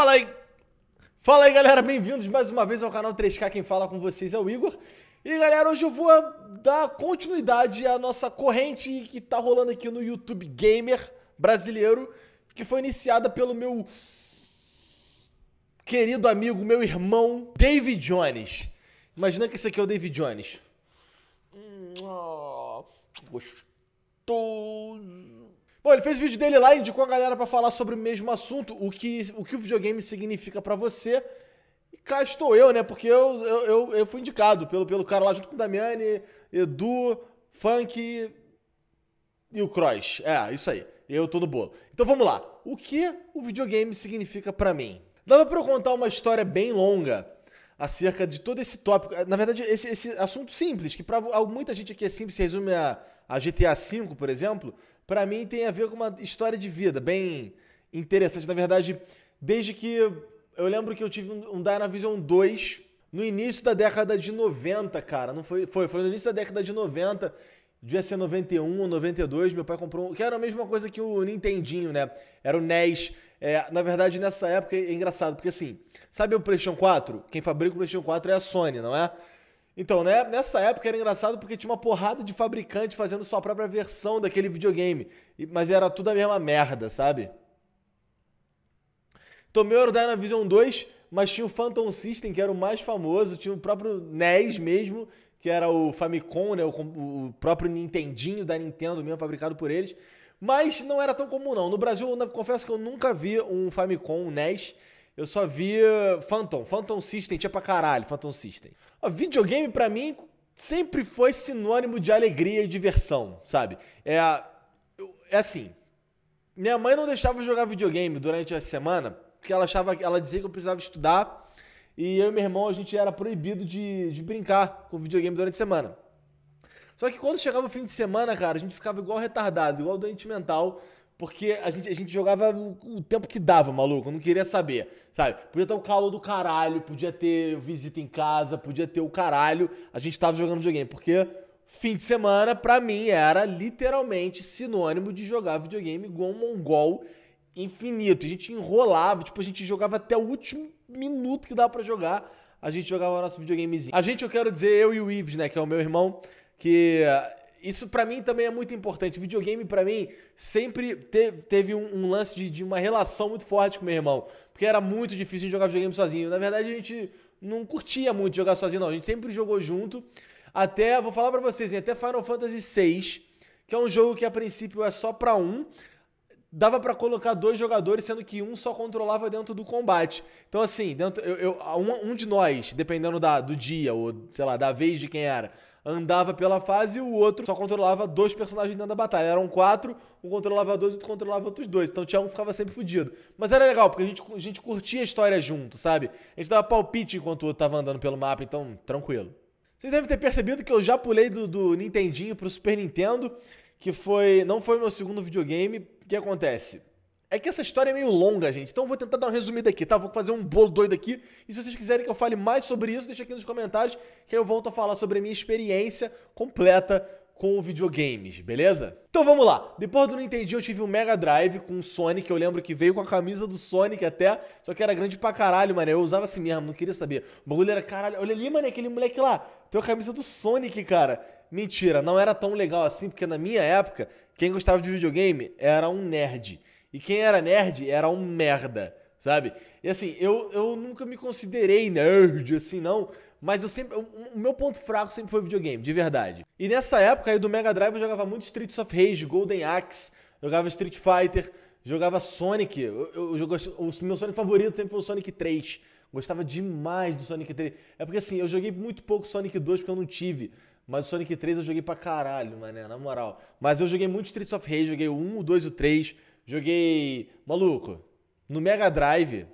Fala aí! Fala aí, galera! Bem-vindos mais uma vez ao canal 3K. Quem fala com vocês é o Igor. E, galera, hoje eu vou dar continuidade à nossa corrente que tá rolando aqui no YouTube Gamer brasileiro, que foi iniciada pelo meu querido amigo, meu irmão, David Jones. Imagina que esse aqui é o David Jones. Hum, Gostoso! Bom, ele fez o vídeo dele lá e indicou a galera para falar sobre o mesmo assunto, o que o, que o videogame significa para você. E cá estou eu, né? Porque eu, eu, eu, eu, fui indicado pelo, pelo cara lá junto com o Damiani, Edu, Funk e o Cross. É, isso aí. Eu tô no bolo. Então vamos lá. O que o videogame significa para mim? Dava pra eu contar uma história bem longa acerca de todo esse tópico. Na verdade, esse, esse assunto simples, que pra muita gente aqui é simples, se resume a, a GTA V, por exemplo para mim tem a ver com uma história de vida bem interessante. Na verdade, desde que eu lembro que eu tive um Dynavision 2 no início da década de 90, cara. Não foi, foi, foi no início da década de 90. Devia ser 91 ou 92, meu pai comprou um. Que era a mesma coisa que o Nintendinho, né? Era o NES. É, na verdade, nessa época é engraçado, porque assim, sabe o PlayStation 4? Quem fabrica o PlayStation 4 é a Sony, não é? Então, né, nessa época era engraçado porque tinha uma porrada de fabricante fazendo sua própria versão daquele videogame. Mas era tudo a mesma merda, sabe? Tomei o Dynavision 2, mas tinha o Phantom System, que era o mais famoso, tinha o próprio NES mesmo, que era o Famicom, né, o, próprio Nintendinho da Nintendo mesmo, fabricado por eles. Mas não era tão comum não. No Brasil, eu confesso que eu nunca vi um Famicom, um NES, eu só via Phantom. Phantom System tinha pra caralho, Phantom System. O videogame, pra mim, sempre foi sinônimo de alegria e diversão, sabe? É, é assim. Minha mãe não deixava eu jogar videogame durante a semana, porque ela achava, ela dizia que eu precisava estudar. E eu e meu irmão, a gente era proibido de, de brincar com videogame durante a semana. Só que quando chegava o fim de semana, cara, a gente ficava igual retardado, igual doente mental, porque a gente, a gente jogava o tempo que dava, maluco. Eu não queria saber, sabe? Podia ter o um calor do caralho, podia ter visita em casa, podia ter o caralho. A gente tava jogando videogame. Porque fim de semana, pra mim, era literalmente sinônimo de jogar videogame igual um mongol infinito. A gente enrolava, tipo, a gente jogava até o último minuto que dava para jogar. A gente jogava nosso videogamezinho. A gente, eu quero dizer, eu e o Ives, né? Que é o meu irmão que isso para mim também é muito importante. Videogame para mim sempre te, teve um, um lance de, de, uma relação muito forte com meu irmão, porque era muito difícil jogar videogame sozinho. Na verdade a gente não curtia muito jogar sozinho, não. A gente sempre jogou junto. Até vou falar para vocês, até Final Fantasy VI, que é um jogo que a princípio é só para um, dava para colocar dois jogadores, sendo que um só controlava dentro do combate. Então, assim, dentro, eu, eu um, um, de nós, dependendo da, do dia ou, sei lá, da vez de quem era, andava pela fase e o outro só controlava dois personagens dentro da batalha. Eram quatro, um controlava dois, outro controlava outros dois. Então tinha um que ficava sempre fudido. Mas era legal, porque a gente, a gente curtia a história junto, sabe? A gente dava palpite enquanto o outro tava andando pelo mapa, então tranquilo. Vocês devem ter percebido que eu já pulei do, do Nintendinho pro Super Nintendo, que foi não foi meu segundo videogame. O que acontece? É que essa história é meio longa, gente. Então eu vou tentar dar um resumido aqui, tá? Vou fazer um bolo doido aqui. E se vocês quiserem que eu fale mais sobre isso, deixa aqui nos comentários que eu volto a falar sobre a minha experiência completa com videogames, beleza? Então vamos lá. Depois do Nintendo eu tive um Mega Drive com o Sonic. Eu lembro que veio com a camisa do Sonic até. Só que era grande pra caralho, mano. Eu usava assim mesmo, não queria saber. O bagulho era caralho. Olha ali, mano, aquele moleque lá. Tem a camisa do Sonic, cara. Mentira, não era tão legal assim, porque na minha época, quem gostava de videogame era um nerd. E quem era nerd era um merda, sabe? E assim, eu, eu nunca me considerei nerd, assim, não. Mas eu sempre. O meu ponto fraco sempre foi videogame, de verdade. E nessa época aí do Mega Drive eu jogava muito Streets of Rage, Golden Axe, jogava Street Fighter, jogava Sonic. Eu, eu, eu, o meu Sonic favorito sempre foi o Sonic 3. Gostava demais do Sonic 3. É porque assim, eu joguei muito pouco Sonic 2 porque eu não tive. Mas o Sonic 3 eu joguei pra caralho, mané, na moral. Mas eu joguei muito Streets of Rage, joguei o 1, o 2 e o 3. Joguei. Maluco, no Mega Drive.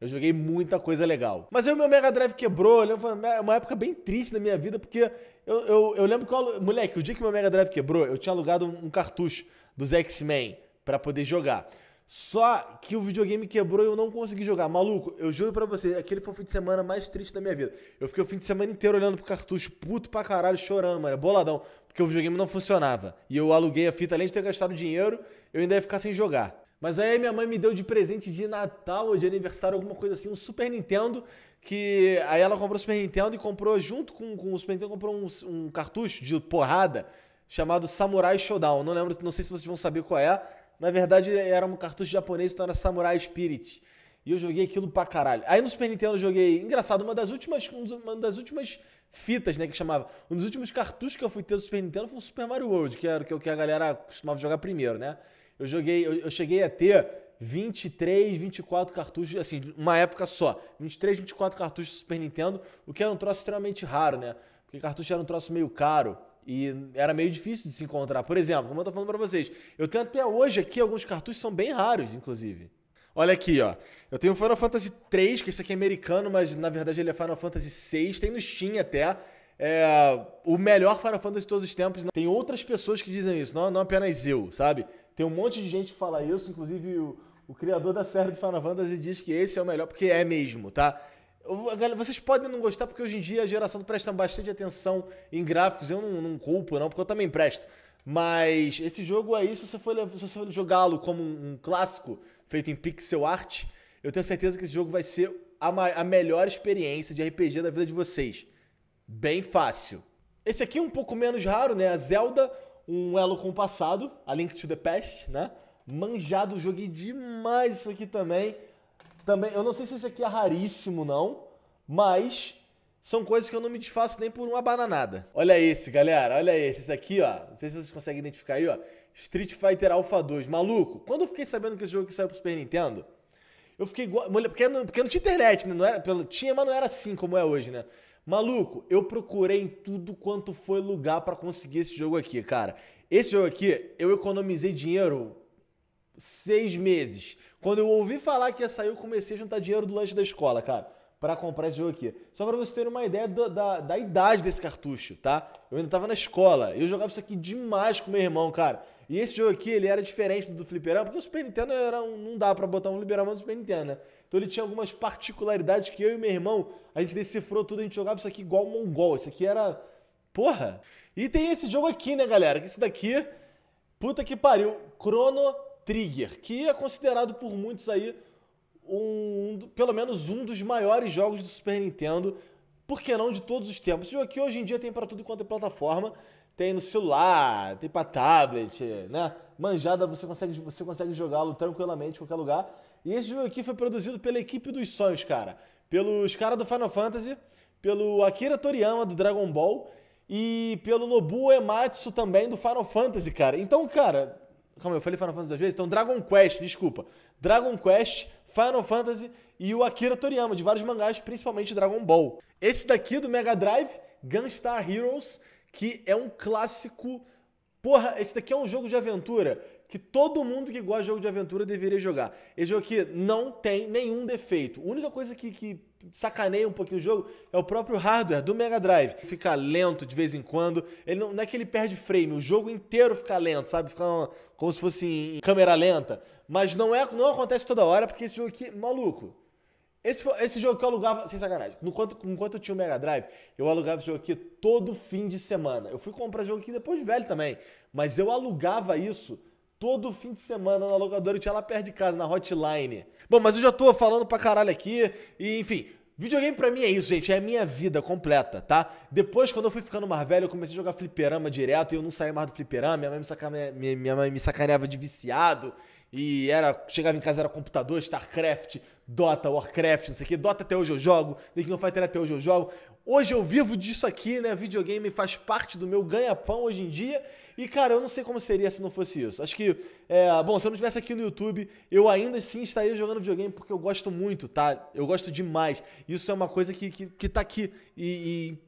Eu joguei muita coisa legal. Mas aí o meu Mega Drive quebrou. é uma época bem triste na minha vida, porque eu, eu, eu lembro que. Eu, moleque, o dia que meu Mega Drive quebrou, eu tinha alugado um, um cartucho dos X-Men para poder jogar. Só que o videogame quebrou e eu não consegui jogar. Maluco, eu juro pra você, aquele foi o fim de semana mais triste da minha vida. Eu fiquei o fim de semana inteiro olhando pro cartucho, puto pra caralho, chorando, mano. Boladão. Porque o videogame não funcionava. E eu aluguei a fita, além de ter gastado dinheiro, eu ainda ia ficar sem jogar. Mas aí minha mãe me deu de presente de Natal ou de aniversário, alguma coisa assim, um Super Nintendo. Que aí ela comprou o Super Nintendo e comprou, junto com, com o Super Nintendo, comprou um, um cartucho de porrada chamado Samurai Showdown. Não lembro, não sei se vocês vão saber qual é na verdade, era um cartucho japonês, então era Samurai Spirit. E eu joguei aquilo pra caralho. Aí no Super Nintendo eu joguei. Engraçado, uma das últimas. Uma das últimas fitas, né? Que chamava. Um dos últimos cartuchos que eu fui ter do Super Nintendo foi o Super Mario World, que era o que a galera costumava jogar primeiro, né? Eu joguei. Eu, eu cheguei a ter 23, 24 cartuchos, assim, uma época só. 23, 24 cartuchos do Super Nintendo, o que era um troço extremamente raro, né? Porque cartucho era um troço meio caro. E era meio difícil de se encontrar. Por exemplo, como eu tô falando para vocês, eu tenho até hoje aqui alguns cartuchos são bem raros, inclusive. Olha aqui, ó. Eu tenho Final Fantasy 3, que esse aqui é americano, mas na verdade ele é Final Fantasy 6, tem no Steam até. É, o melhor Final Fantasy de todos os tempos. Tem outras pessoas que dizem isso, não, não apenas eu, sabe? Tem um monte de gente que fala isso, inclusive o, o criador da série de Final Fantasy diz que esse é o melhor, porque é mesmo, tá? Vocês podem não gostar, porque hoje em dia a geração presta tá bastante atenção em gráficos. Eu não, não culpo, não, porque eu também presto. Mas esse jogo aí, é se você for, for jogá-lo como um, um, clássico feito em pixel art, eu tenho certeza que esse jogo vai ser a, a melhor experiência de RPG da vida de vocês. Bem fácil. Esse aqui é um pouco menos raro, né? A Zelda, um elo com o passado, a Link to the Past, né? Manjado, joguei demais isso aqui também. Também, eu não sei se esse aqui é raríssimo, não, mas são coisas que eu não me desfaço nem por uma bananada. Olha esse, galera, olha esse. Esse aqui, ó, não sei se vocês conseguem identificar aí, ó. Street Fighter Alpha 2. Maluco, quando eu fiquei sabendo que esse jogo saiu pro Super Nintendo, eu fiquei igual... Porque não, porque não tinha internet, né? Não era, tinha, mas não era assim como é hoje, né? Maluco, eu procurei em tudo quanto foi lugar para conseguir esse jogo aqui, cara. Esse jogo aqui, eu economizei dinheiro seis meses. Quando eu ouvi falar que ia sair, eu comecei a juntar dinheiro do lanche da escola, cara, para comprar esse jogo aqui. Só para você ter uma ideia da, da, da, idade desse cartucho, tá? Eu ainda tava na escola, eu jogava isso aqui demais com meu irmão, cara. E esse jogo aqui, ele era diferente do Fliperama, porque o Super Nintendo era um, não dá para botar um Fliperama no Super Nintendo, né? Então ele tinha algumas particularidades que eu e meu irmão, a gente decifrou tudo, a gente jogava isso aqui igual um mongol. Isso aqui era... Porra! E tem esse jogo aqui, né, galera? Esse daqui... Puta que pariu! Chrono Trigger, que é considerado por muitos aí um, pelo menos um dos maiores jogos do Super Nintendo, por que não de todos os tempos. O jogo aqui hoje em dia tem para tudo quanto é plataforma, tem no celular, tem para tablet, né? Manjada você consegue você consegue jogá-lo tranquilamente em qualquer lugar. E esse jogo aqui foi produzido pela equipe dos sonhos, cara, pelos caras do Final Fantasy, pelo Akira Toriyama do Dragon Ball e pelo Nobuo Ematsu também do Final Fantasy, cara. Então, cara, Calma, eu falei Final Fantasy duas vezes? Então, Dragon Quest, desculpa. Dragon Quest, Final Fantasy e o Akira Toriyama, de vários mangás, principalmente Dragon Ball. Esse daqui é do Mega Drive, Gunstar Heroes, que é um clássico. Porra, esse daqui é um jogo de aventura que todo mundo que gosta de jogo de aventura deveria jogar. Esse jogo aqui não tem nenhum defeito. A única coisa que, que sacaneia um pouquinho o jogo é o próprio hardware do Mega Drive. Fica lento de vez em quando. Ele não, não é que ele perde frame, o jogo inteiro fica lento, sabe? Fica uma, como se fosse em câmera lenta. Mas não, é, não acontece toda hora, porque esse jogo aqui, maluco. Esse, esse jogo que eu alugava, sem sacanagem, enquanto, enquanto eu tinha o Mega Drive, eu alugava esse jogo aqui todo fim de semana. Eu fui comprar jogo aqui depois de velho também, mas eu alugava isso todo fim de semana na locadora e tinha lá perto de casa, na hotline. Bom, mas eu já tô falando pra caralho aqui e enfim. Videogame pra mim é isso, gente, é a minha vida completa, tá? Depois, quando eu fui ficando mais velho, eu comecei a jogar fliperama direto e eu não saía mais do fliperama, minha mãe me, minha, minha mãe me sacaneava de viciado e era, chegava em casa era computador, StarCraft, Dota, Warcraft, não sei o que. Dota até hoje eu jogo, The King of Fighter até hoje eu jogo. Hoje eu vivo disso aqui, né? Videogame faz parte do meu ganha-pão hoje em dia. E, cara, eu não sei como seria se não fosse isso. Acho que, é, bom, se eu não estivesse aqui no YouTube, eu ainda sim estaria jogando videogame porque eu gosto muito, tá? Eu gosto demais. Isso é uma coisa que, que, que tá aqui. E,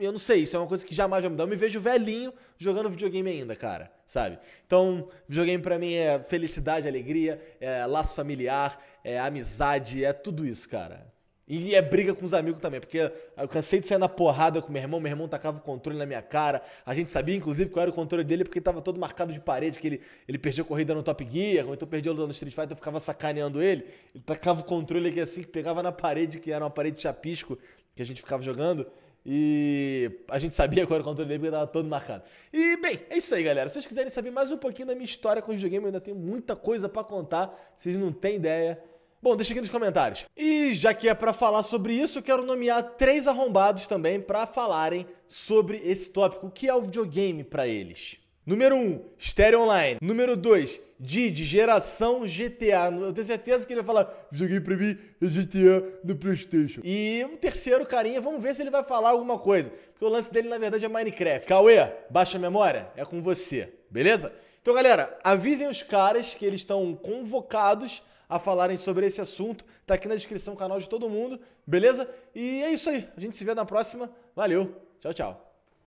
e eu não sei, isso é uma coisa que jamais vai mudar. Eu me vejo velhinho jogando videogame ainda, cara, sabe? Então, videogame para mim é felicidade, alegria, é laço familiar, é amizade, é tudo isso, cara. E é briga com os amigos também, porque eu cansei de sair na porrada com meu irmão, meu irmão tacava o controle na minha cara. A gente sabia, inclusive, qual era o controle dele, porque estava todo marcado de parede, que ele, ele perdeu a corrida no Top Gear, ou então perdeu a luta no Street Fighter, eu ficava sacaneando ele. Ele tacava o controle aqui assim, que pegava na parede, que era uma parede de chapisco, que a gente ficava jogando. E a gente sabia qual era o controle dele porque tava todo marcado. E bem, é isso aí, galera. Se vocês quiserem saber mais um pouquinho da minha história com o videogame, eu ainda tenho muita coisa para contar. Vocês não têm ideia. Bom, deixa aqui nos comentários. E já que é para falar sobre isso, quero nomear três arrombados também para falarem sobre esse tópico, o que é o videogame para eles. Número 1, um, Stereo Online. Número 2, Didi, geração GTA. Eu tenho certeza que ele vai falar, videogame pra mim é GTA no Playstation. E o um terceiro carinha, vamos ver se ele vai falar alguma coisa. Porque o lance dele, na verdade, é Minecraft. Cauê, baixa a memória, é com você, beleza? Então, galera, avisem os caras que eles estão convocados a falarem sobre esse assunto. Tá aqui na descrição o canal de todo mundo, beleza? E é isso aí. A gente se vê na próxima. Valeu. Tchau, tchau.